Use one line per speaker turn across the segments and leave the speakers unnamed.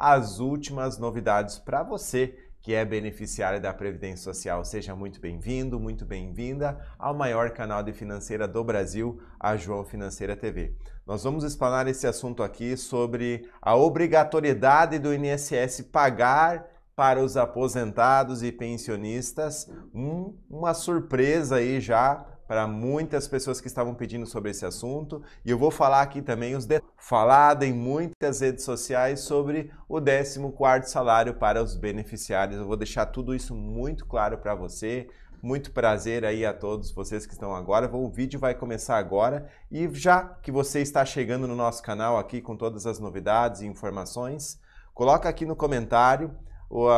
as últimas novidades para você que é beneficiário da Previdência Social. Seja muito bem-vindo, muito bem-vinda ao maior canal de financeira do Brasil, a João Financeira TV. Nós vamos explanar esse assunto aqui sobre a obrigatoriedade do INSS pagar para os aposentados e pensionistas um, uma surpresa aí já para muitas pessoas que estavam pedindo sobre esse assunto e eu vou falar aqui também os detalhes falado em muitas redes sociais sobre o 14 salário para os beneficiários. Eu vou deixar tudo isso muito claro para você. Muito prazer aí a todos vocês que estão agora. O vídeo vai começar agora e já que você está chegando no nosso canal aqui com todas as novidades e informações, coloca aqui no comentário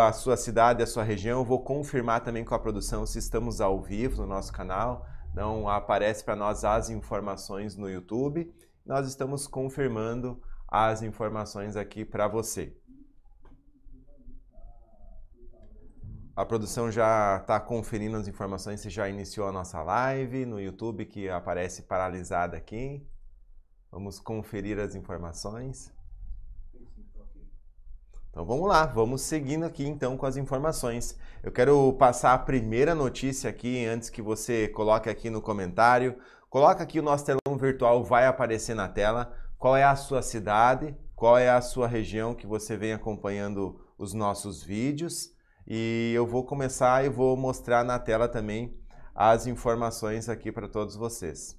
a sua cidade, a sua região. Eu vou confirmar também com a produção se estamos ao vivo no nosso canal então aparece para nós as informações no YouTube. Nós estamos confirmando as informações aqui para você. A produção já está conferindo as informações se já iniciou a nossa live no YouTube que aparece paralisada aqui. Vamos conferir as informações. Então vamos lá, vamos seguindo aqui então com as informações. Eu quero passar a primeira notícia aqui antes que você coloque aqui no comentário. Coloca aqui o nosso telão virtual vai aparecer na tela. Qual é a sua cidade? Qual é a sua região que você vem acompanhando os nossos vídeos? E eu vou começar e vou mostrar na tela também as informações aqui para todos vocês.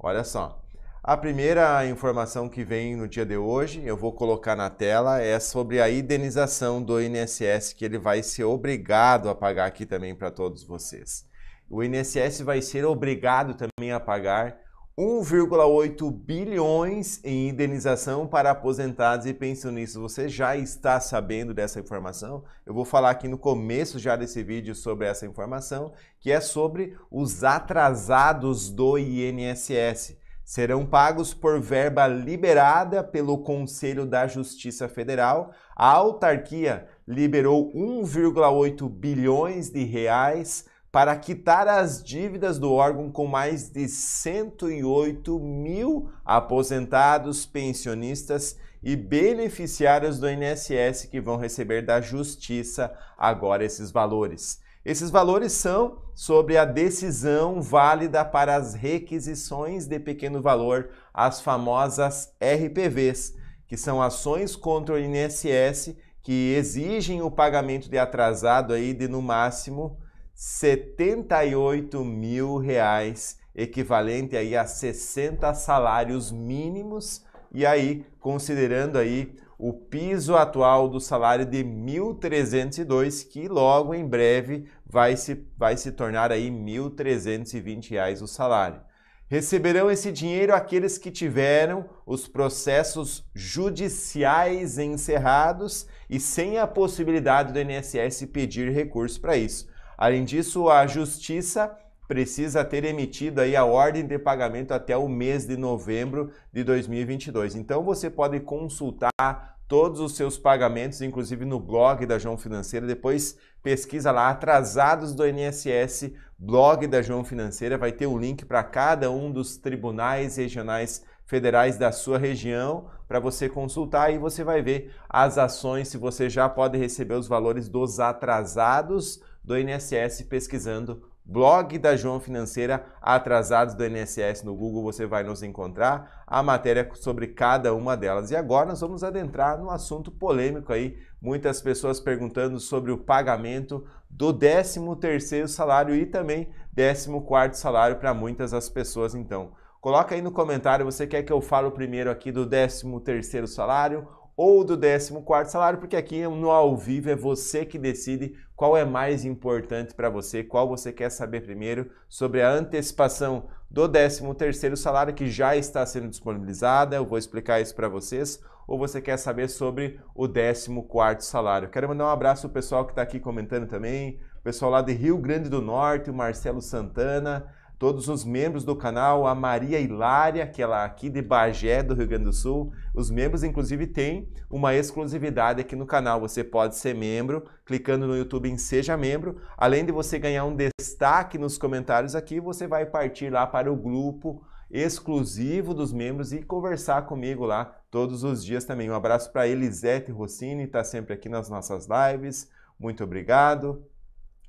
Olha só. A primeira informação que vem no dia de hoje, eu vou colocar na tela, é sobre a indenização do INSS que ele vai ser obrigado a pagar aqui também para todos vocês. O INSS vai ser obrigado também a pagar 1,8 bilhões em indenização para aposentados e pensionistas. Você já está sabendo dessa informação? Eu vou falar aqui no começo já desse vídeo sobre essa informação, que é sobre os atrasados do INSS serão pagos por verba liberada pelo Conselho da Justiça Federal. A autarquia liberou 1,8 bilhões de reais para quitar as dívidas do órgão com mais de 108 mil aposentados, pensionistas e beneficiários do INSS que vão receber da Justiça agora esses valores. Esses valores são sobre a decisão válida para as requisições de pequeno valor, as famosas RPVs, que são ações contra o INSS que exigem o pagamento de atrasado aí de no máximo R$ 78 mil, reais, equivalente aí a 60 salários mínimos. E aí, considerando aí o piso atual do salário de 1.302, que logo em breve vai se, vai se tornar aí R$ reais o salário. Receberão esse dinheiro aqueles que tiveram os processos judiciais encerrados e sem a possibilidade do INSS pedir recurso para isso. Além disso, a Justiça precisa ter emitido aí a ordem de pagamento até o mês de novembro de 2022. Então você pode consultar todos os seus pagamentos, inclusive no blog da João Financeira. Depois pesquisa lá atrasados do INSS, blog da João Financeira, vai ter o um link para cada um dos tribunais regionais federais da sua região para você consultar e você vai ver as ações se você já pode receber os valores dos atrasados do INSS pesquisando blog da João Financeira, Atrasados do INSS no Google, você vai nos encontrar a matéria sobre cada uma delas. E agora nós vamos adentrar no assunto polêmico aí, muitas pessoas perguntando sobre o pagamento do 13º salário e também 14º salário para muitas das pessoas, então. Coloca aí no comentário, você quer que eu fale primeiro aqui do 13º salário ou do 14 salário, porque aqui no ao vivo é você que decide qual é mais importante para você, qual você quer saber primeiro sobre a antecipação do 13 salário que já está sendo disponibilizada. Eu vou explicar isso para vocês ou você quer saber sobre o 14 salário. Quero mandar um abraço ao pessoal que está aqui comentando também, o pessoal lá de Rio Grande do Norte, o Marcelo Santana, todos os membros do canal, a Maria Hilária, que ela é aqui de Bagé, do Rio Grande do Sul. Os membros, inclusive, têm uma exclusividade aqui no canal. Você pode ser membro clicando no YouTube em Seja Membro. Além de você ganhar um destaque nos comentários aqui, você vai partir lá para o grupo exclusivo dos membros e conversar comigo lá todos os dias também. Um abraço para Elisete Rossini, está sempre aqui nas nossas lives. Muito obrigado.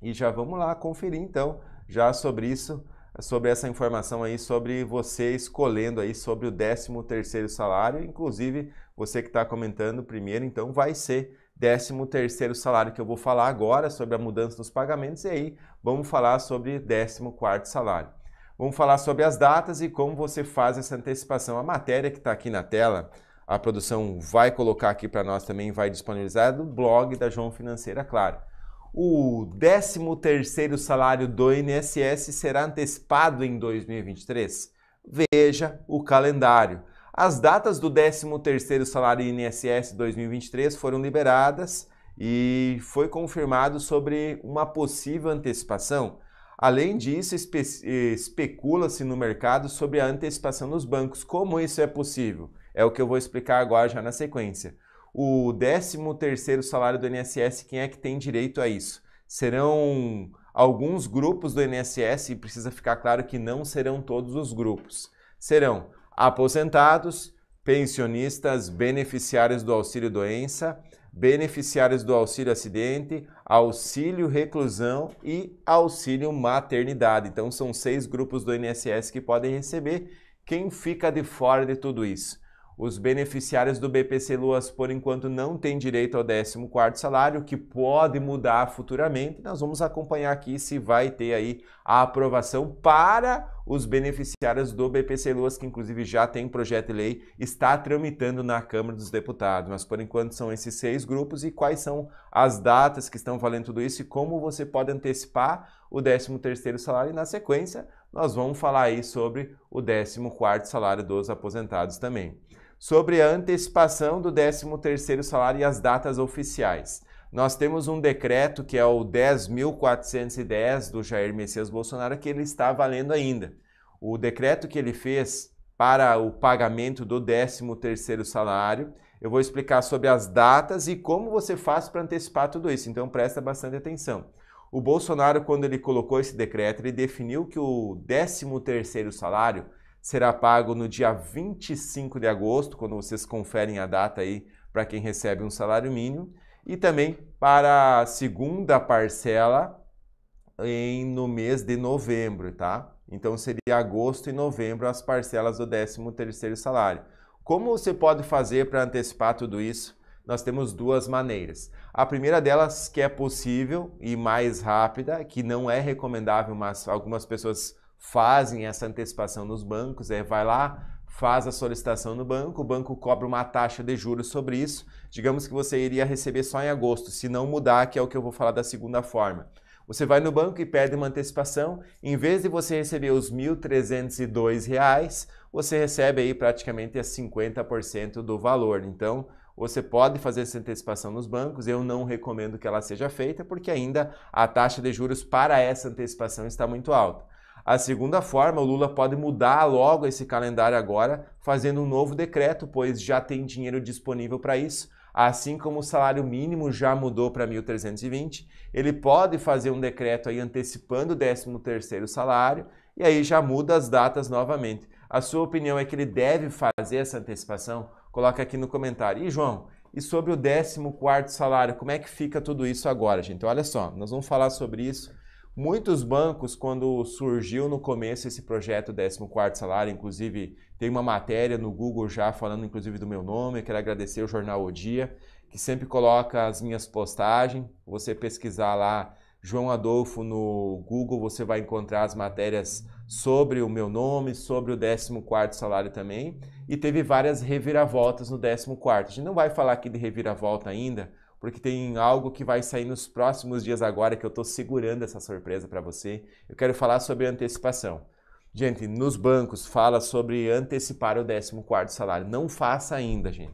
E já vamos lá conferir então já sobre isso sobre essa informação aí, sobre você escolhendo aí sobre o 13 terceiro salário. Inclusive, você que está comentando primeiro, então vai ser 13 terceiro salário que eu vou falar agora sobre a mudança dos pagamentos e aí vamos falar sobre 14 quarto salário. Vamos falar sobre as datas e como você faz essa antecipação. A matéria que está aqui na tela, a produção vai colocar aqui para nós também, vai disponibilizar é do blog da João Financeira, claro o 13º salário do INSS será antecipado em 2023? Veja o calendário. As datas do 13º salário INSS 2023 foram liberadas e foi confirmado sobre uma possível antecipação. Além disso, espe especula-se no mercado sobre a antecipação dos bancos. Como isso é possível? É o que eu vou explicar agora já na sequência o 13º salário do INSS, quem é que tem direito a isso? Serão alguns grupos do INSS e precisa ficar claro que não serão todos os grupos. Serão aposentados, pensionistas, beneficiários do auxílio doença, beneficiários do auxílio acidente, auxílio reclusão e auxílio maternidade. Então são seis grupos do INSS que podem receber. Quem fica de fora de tudo isso? Os beneficiários do BPC Luas, por enquanto, não têm direito ao 14º salário, que pode mudar futuramente. Nós vamos acompanhar aqui se vai ter aí a aprovação para os beneficiários do BPC Luas, que inclusive já tem projeto de lei, está tramitando na Câmara dos Deputados. Mas, por enquanto, são esses seis grupos e quais são as datas que estão valendo tudo isso e como você pode antecipar o 13 salário e, na sequência, nós vamos falar aí sobre o 14 salário dos aposentados também sobre a antecipação do 13º salário e as datas oficiais. Nós temos um decreto que é o 10.410 do Jair Messias Bolsonaro que ele está valendo ainda. O decreto que ele fez para o pagamento do 13º salário, eu vou explicar sobre as datas e como você faz para antecipar tudo isso. Então presta bastante atenção. O Bolsonaro quando ele colocou esse decreto, ele definiu que o 13º salário será pago no dia 25 de agosto, quando vocês conferem a data aí para quem recebe um salário mínimo, e também para a segunda parcela em, no mês de novembro, tá? Então seria agosto e novembro as parcelas do 13º salário. Como você pode fazer para antecipar tudo isso? Nós temos duas maneiras. A primeira delas que é possível e mais rápida, que não é recomendável, mas algumas pessoas fazem essa antecipação nos bancos, é vai lá, faz a solicitação no banco, o banco cobra uma taxa de juros sobre isso. Digamos que você iria receber só em agosto, se não mudar, que é o que eu vou falar da segunda forma. Você vai no banco e pede uma antecipação, em vez de você receber os R$ 1.302, você recebe aí praticamente a 50% do valor. Então, você pode fazer essa antecipação nos bancos, eu não recomendo que ela seja feita, porque ainda a taxa de juros para essa antecipação está muito alta. A segunda forma, o Lula pode mudar logo esse calendário agora, fazendo um novo decreto, pois já tem dinheiro disponível para isso. Assim como o salário mínimo já mudou para 1.320, ele pode fazer um decreto aí antecipando o 13º salário e aí já muda as datas novamente. A sua opinião é que ele deve fazer essa antecipação? Coloca aqui no comentário. E João, e sobre o 14º salário, como é que fica tudo isso agora, gente? Olha só, nós vamos falar sobre isso Muitos bancos, quando surgiu no começo esse projeto 14 salário, inclusive tem uma matéria no Google já falando inclusive do meu nome, eu quero agradecer o jornal O Dia, que sempre coloca as minhas postagens, você pesquisar lá João Adolfo no Google, você vai encontrar as matérias sobre o meu nome, sobre o 14 salário também, e teve várias reviravoltas no 14 A gente não vai falar aqui de reviravolta ainda, porque tem algo que vai sair nos próximos dias agora que eu estou segurando essa surpresa para você. Eu quero falar sobre antecipação. Gente, nos bancos fala sobre antecipar o 14 salário. Não faça ainda, gente.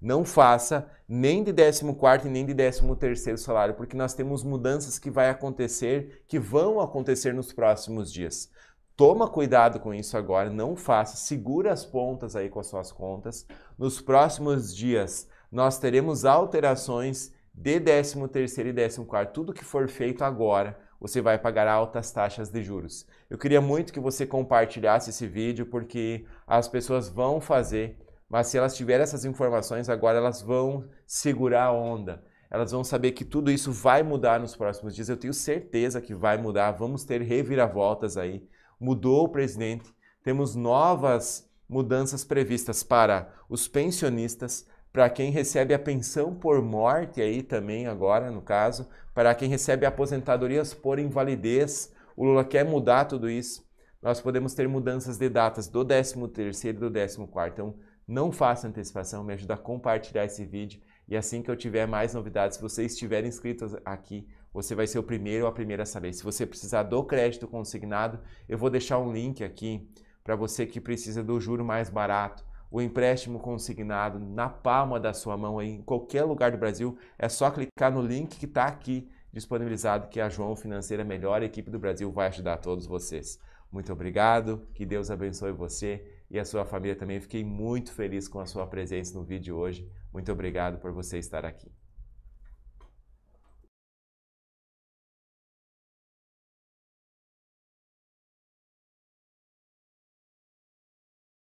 Não faça nem de 14 e nem de 13 salário, porque nós temos mudanças que vai acontecer, que vão acontecer nos próximos dias. Toma cuidado com isso agora, não faça, segura as pontas aí com as suas contas. Nos próximos dias, nós teremos alterações de 13º e 14 tudo que for feito agora, você vai pagar altas taxas de juros. Eu queria muito que você compartilhasse esse vídeo porque as pessoas vão fazer, mas se elas tiverem essas informações agora, elas vão segurar a onda. Elas vão saber que tudo isso vai mudar nos próximos dias. Eu tenho certeza que vai mudar. Vamos ter reviravoltas aí. Mudou o presidente. Temos novas mudanças previstas para os pensionistas, para quem recebe a pensão por morte aí também agora no caso, para quem recebe aposentadorias por invalidez, o Lula quer mudar tudo isso. Nós podemos ter mudanças de datas do 13º e do 14º. Então, não faça antecipação, me ajuda a compartilhar esse vídeo e assim que eu tiver mais novidades, se você estiver inscrito aqui, você vai ser o primeiro ou a primeira a saber. Se você precisar do crédito consignado, eu vou deixar um link aqui para você que precisa do juro mais barato o empréstimo consignado na palma da sua mão aí, em qualquer lugar do Brasil, é só clicar no link que está aqui disponibilizado que a João Financeira, a melhor equipe do Brasil, vai ajudar todos vocês. Muito obrigado, que Deus abençoe você e a sua família também. Fiquei muito feliz com a sua presença no vídeo hoje. Muito obrigado por você estar aqui.